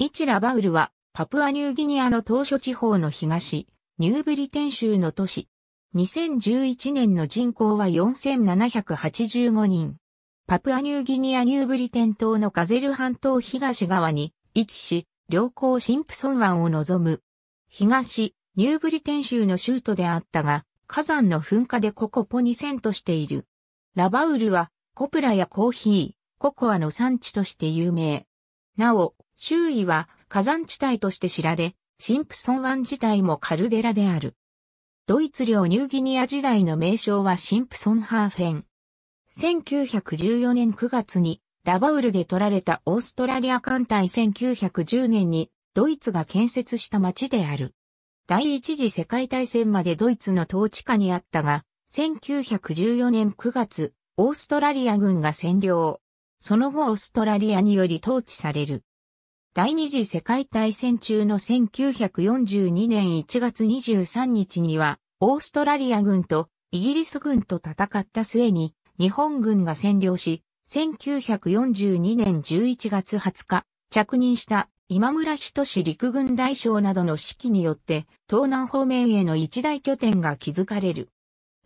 イチラバウルは、パプアニューギニアの当初地方の東、ニューブリテン州の都市。2011年の人口は4785人。パプアニューギニアニューブリテン島のガゼル半島東側に位置し、良港シンプソン湾を望む。東、ニューブリテン州の州都であったが、火山の噴火でココポに遷としている。ラバウルは、コプラやコーヒー、ココアの産地として有名。なお、周囲は火山地帯として知られ、シンプソン湾自体もカルデラである。ドイツ領ニューギニア時代の名称はシンプソンハーフェン。1914年9月にラバウルで取られたオーストラリア艦隊1910年にドイツが建設した町である。第一次世界大戦までドイツの統治下にあったが、1914年9月、オーストラリア軍が占領。その後オーストラリアにより統治される。第二次世界大戦中の1942年1月23日には、オーストラリア軍とイギリス軍と戦った末に、日本軍が占領し、1942年11月20日、着任した今村人志陸軍大将などの指揮によって、東南方面への一大拠点が築かれる。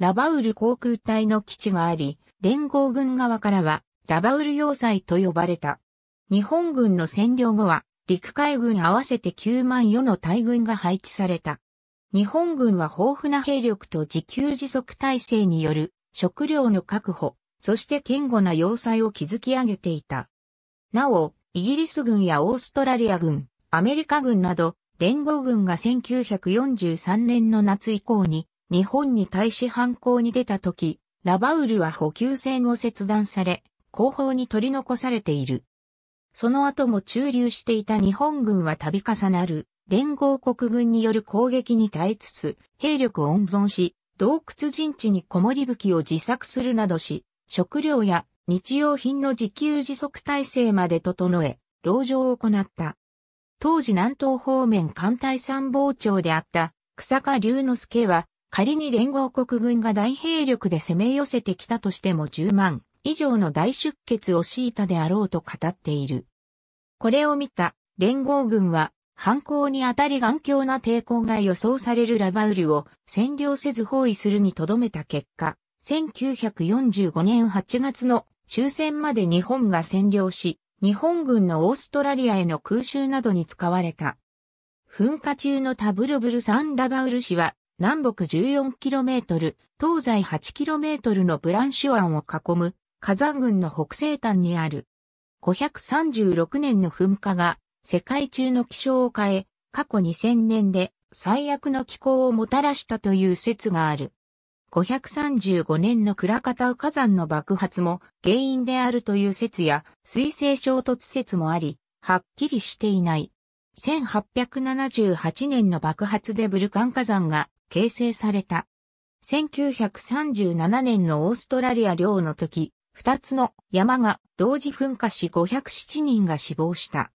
ラバウル航空隊の基地があり、連合軍側からは、ラバウル要塞と呼ばれた。日本軍の占領後は、陸海軍合わせて9万余の大軍が配置された。日本軍は豊富な兵力と自給自足体制による食料の確保、そして堅固な要塞を築き上げていた。なお、イギリス軍やオーストラリア軍、アメリカ軍など、連合軍が1943年の夏以降に、日本に対し反抗に出た時、ラバウルは補給線を切断され、後方に取り残されている。その後も駐留していた日本軍は度重なる連合国軍による攻撃に耐えつつ、兵力温存し、洞窟陣地にこもり武器を自作するなどし、食料や日用品の自給自足体制まで整え、牢城を行った。当時南東方面艦隊参謀長であった草加龍之介は、仮に連合国軍が大兵力で攻め寄せてきたとしても10万以上の大出血を強いたであろうと語っている。これを見た連合軍は反抗にあたり頑強な抵抗が予想されるラバウルを占領せず包囲するにとどめた結果、1945年8月の終戦まで日本が占領し、日本軍のオーストラリアへの空襲などに使われた。噴火中のタブルブルサン・ラバウル市は南北 14km、東西 8km のブランシュ湾を囲む火山群の北西端にある。536年の噴火が世界中の気象を変え、過去2000年で最悪の気候をもたらしたという説がある。535年のクラカタウ火山の爆発も原因であるという説や水星衝突説もあり、はっきりしていない。1878年の爆発でブルカン火山が形成された。1937年のオーストラリア領の時、二つの山が同時噴火し507人が死亡した。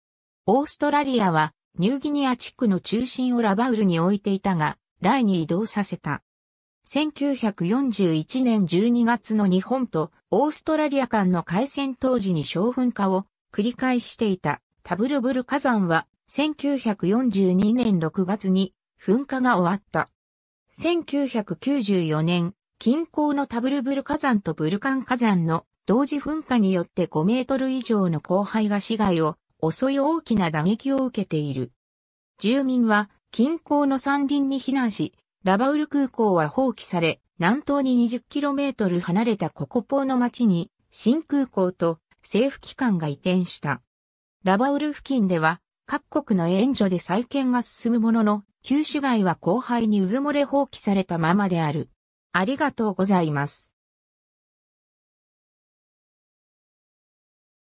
オーストラリアはニューギニア地区の中心をラバウルに置いていたが、ラに移動させた。1941年12月の日本とオーストラリア間の海戦当時に小噴火を繰り返していたタブルブル火山は1942年6月に噴火が終わった。1994年近郊のタブルブル火山とブルカン火山の同時噴火によって5メートル以上の荒廃が市街を襲い大きな打撃を受けている。住民は近郊の山林に避難し、ラバウル空港は放棄され、南東に 20km 離れたココポーの町に新空港と政府機関が移転した。ラバウル付近では各国の援助で再建が進むものの、旧市街は荒廃に渦漏れ放棄されたままである。ありがとうございます。